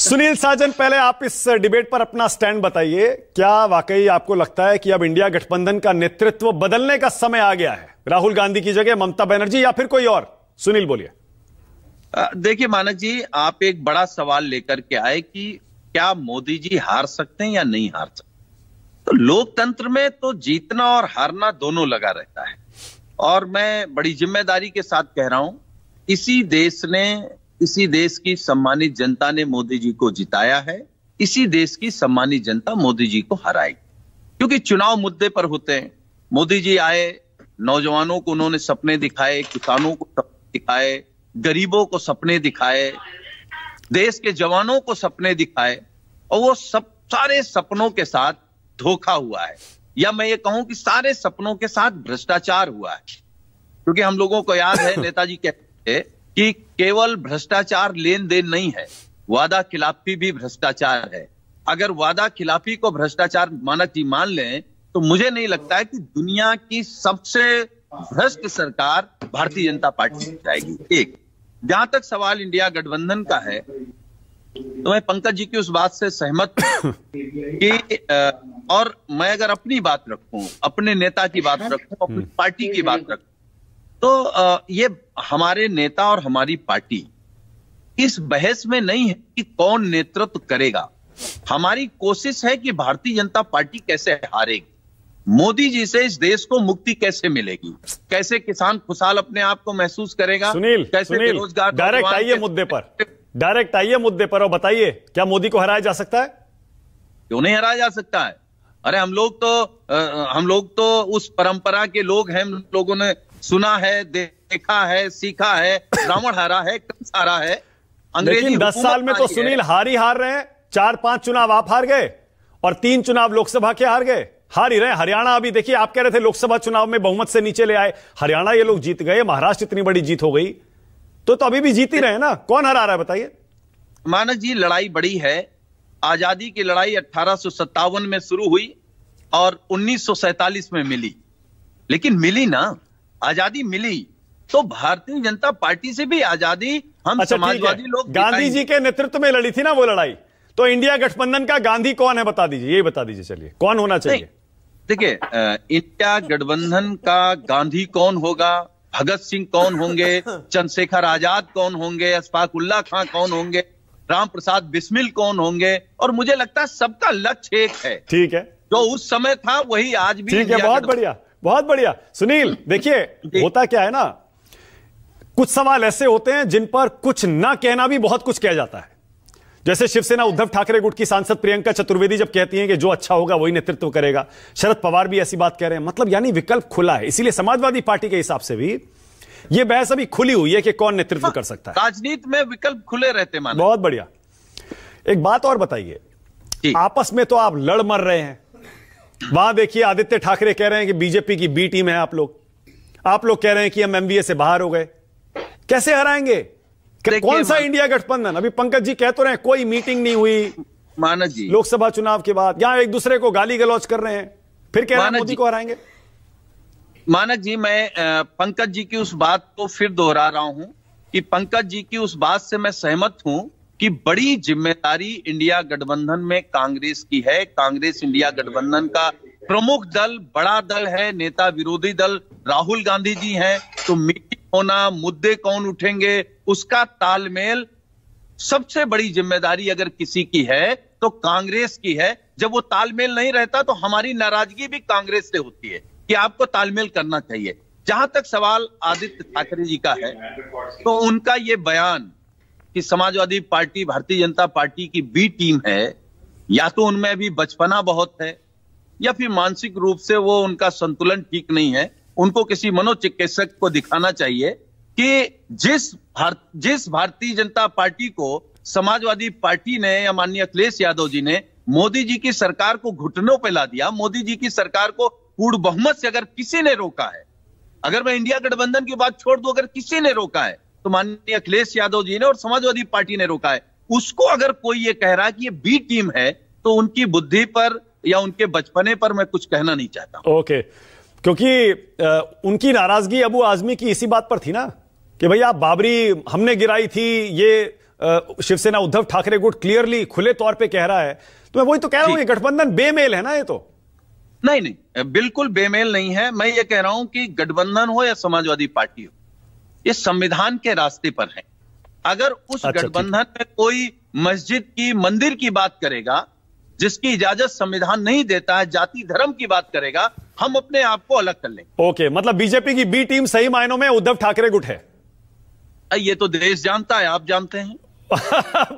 सुनील साजन पहले आप इस डिबेट पर अपना स्टैंड बताइए क्या वाकई आपको लगता है कि अब इंडिया गठबंधन का नेतृत्व बदलने का समय आ गया है राहुल गांधी की जगह ममता बनर्जी या फिर कोई और सुनील बोलिए देखिए मानक जी आप एक बड़ा सवाल लेकर के आए कि क्या मोदी जी हार सकते हैं या नहीं हार सकते तो लोकतंत्र में तो जीतना और हारना दोनों लगा रहता है और मैं बड़ी जिम्मेदारी के साथ कह रहा हूं इसी देश ने इसी देश की सम्मानित जनता ने मोदी जी को जिताया है इसी देश की सम्मानित जनता मोदी जी को हराई क्योंकि चुनाव मुद्दे पर होते हैं मोदी जी आए नौजवानों को उन्होंने सपने दिखाए किसानों को सपने दिखाए गरीबों को सपने दिखाए देश के जवानों को सपने दिखाए और वो सब सारे सपनों के साथ धोखा हुआ है या मैं ये कहूं कि सारे सपनों के साथ भ्रष्टाचार हुआ है क्योंकि हम लोगों को याद है नेताजी कहते हैं कि केवल भ्रष्टाचार लेन देन नहीं है वादा खिलाफी भी भ्रष्टाचार है अगर वादा खिलाफी को भ्रष्टाचार माना जी मान लें तो मुझे नहीं लगता है कि दुनिया की सबसे भ्रष्ट सरकार भारतीय जनता पार्टी जाएगी एक जहां तक सवाल इंडिया गठबंधन का है तो मैं पंकज जी की उस बात से सहमत कि और मैं अगर अपनी बात रखू अपने नेता की बात हम्म। रखू अपनी पार्टी की बात हम्म। रखू तो ये हमारे नेता और हमारी पार्टी इस बहस में नहीं है कि कौन नेतृत्व करेगा हमारी कोशिश है कि भारतीय जनता पार्टी कैसे हारेगी मोदी जी से इस देश को मुक्ति कैसे मिलेगी कैसे किसान खुशहाल अपने आप को महसूस करेगा सुनील कैसे बेरोजगार डायरेक्ट आइए मुद्दे पर डायरेक्ट आइए मुद्दे पर और बताइए क्या मोदी को हराया जा सकता है क्यों नहीं हराया जा सकता है अरे हम लोग तो आ, हम लोग तो उस परंपरा के लोग हैं हम लोगों ने सुना है देखा है सीखा है रावण हारा है कंस हारा है अंग्रेजी दस साल में तो सुनील हार ही हार रहे हैं चार पांच चुनाव आप हार गए और तीन चुनाव लोकसभा के हार गए हार ही रहे हरियाणा अभी देखिए आप कह रहे थे लोकसभा चुनाव में बहुमत से नीचे ले आए हरियाणा ये लोग जीत गए महाराष्ट्र इतनी बड़ी जीत हो गई तो तो अभी भी जीत ही रहे ना कौन हरा रहा है बताइए मानक जी लड़ाई बड़ी है आजादी की लड़ाई अठारह में शुरू हुई और उन्नीस में मिली लेकिन मिली ना आजादी मिली तो भारतीय जनता पार्टी से भी आजादी हम अच्छा, समाजवादी लोग गांधी जी के नेतृत्व में लड़ी थी ना वो लड़ाई तो इंडिया गठबंधन का गांधी कौन है बता दीजिए ये बता दीजिए चलिए कौन होना चाहिए देखिए इंडिया गठबंधन का गांधी कौन होगा भगत सिंह कौन होंगे चंद्रशेखर आजाद कौन होंगे अशफाक उल्ला खान कौन होंगे राम प्रसाद बिस्मिल कौन होंगे और मुझे लगता है सबका लक्ष्य एक है ठीक है जो उस समय था वही आज भी ठीक है बहुत बढ़िया बहुत बढ़िया सुनील देखिए होता क्या है ना कुछ सवाल ऐसे होते हैं जिन पर कुछ ना कहना भी बहुत कुछ कह जाता है जैसे शिवसेना उद्धव ठाकरे गुट की सांसद प्रियंका चतुर्वेदी जब कहती हैं कि जो अच्छा होगा वही नेतृत्व करेगा शरद पवार भी ऐसी बात कह रहे हैं मतलब यानी विकल्प खुला है इसीलिए समाजवादी पार्टी के हिसाब से भी ये बहस अभी खुली हुई है कि कौन नेतृत्व हाँ, कर सकता है राजनीति में विकल्प खुले रहते माने बहुत बढ़िया एक बात और बताइए आपस में तो आप लड़ मर रहे हैं वहां देखिए आदित्य ठाकरे कह रहे हैं कि बीजेपी की बी टीम है आप लोग आप लोग कह रहे हैं कि हम एमबीए से बाहर हो गए कैसे हराएंगे कौन सा इंडिया गठबंधन अभी पंकज जी कह तो रहे हैं कोई मीटिंग नहीं हुई मानस जी लोकसभा चुनाव के बाद यहां एक दूसरे को गाली गलौज कर रहे हैं फिर कह रहे हैं मोदी को हराएंगे मानक जी मैं पंकज जी की उस बात को फिर दोहरा रहा हूं कि पंकज जी की उस बात से मैं सहमत हूं कि बड़ी जिम्मेदारी इंडिया गठबंधन में कांग्रेस की है कांग्रेस इंडिया गठबंधन का प्रमुख दल बड़ा दल है नेता विरोधी दल राहुल गांधी जी हैं तो मीटिंग होना मुद्दे कौन उठेंगे उसका तालमेल सबसे बड़ी जिम्मेदारी अगर किसी की है तो कांग्रेस की है जब वो तालमेल नहीं रहता तो हमारी नाराजगी भी कांग्रेस से होती है कि आपको तालमेल करना चाहिए जहां तक सवाल आदित्य ठाकरे जी का है तो उनका ये बयान कि समाजवादी पार्टी भारतीय जनता पार्टी की बी टीम है या तो उनमें अभी बचपना बहुत है या फिर मानसिक रूप से वो उनका संतुलन ठीक नहीं है उनको किसी मनोचिकित्सक को दिखाना चाहिए कि जिस भार, जिस भारतीय जनता पार्टी को समाजवादी पार्टी ने या माननीय अखिलेश यादव जी ने मोदी जी की सरकार को घुटनों पर ला दिया मोदी जी की सरकार को पूर्ण बहुमत से अगर किसी ने रोका है अगर मैं इंडिया गठबंधन की बात छोड़ दू अगर किसी ने रोका है तो माननीय अखिलेश यादव जी ने और समाजवादी पार्टी ने रोका है उसको अगर कोई ये कह रहा है कि ये बी टीम है तो उनकी बुद्धि पर या उनके बचपने पर मैं कुछ कहना नहीं चाहता ओके क्योंकि आ, उनकी नाराजगी अबू आजमी की इसी बात पर थी ना कि भैया बाबरी हमने गिराई थी ये शिवसेना उद्धव ठाकरे गुट क्लियरली खुले तौर पे कह रहा है तो मैं वही तो कह रहा हूं गठबंधन बेमेल है ना ये तो नहीं नहीं बिल्कुल बेमेल नहीं है मैं ये कह रहा हूं कि गठबंधन हो या समाजवादी पार्टी हो ये संविधान के रास्ते पर है अगर उस अच्छा, गठबंधन में कोई मस्जिद की मंदिर की बात करेगा जिसकी इजाजत संविधान नहीं देता है जाति धर्म की बात करेगा हम अपने आप को अलग कर लेंगे ओके मतलब बीजेपी की बी टीम सही मायनों में उद्धव ठाकरे गुट है ये तो देश जानता है आप जानते हैं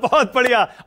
बहुत बढ़िया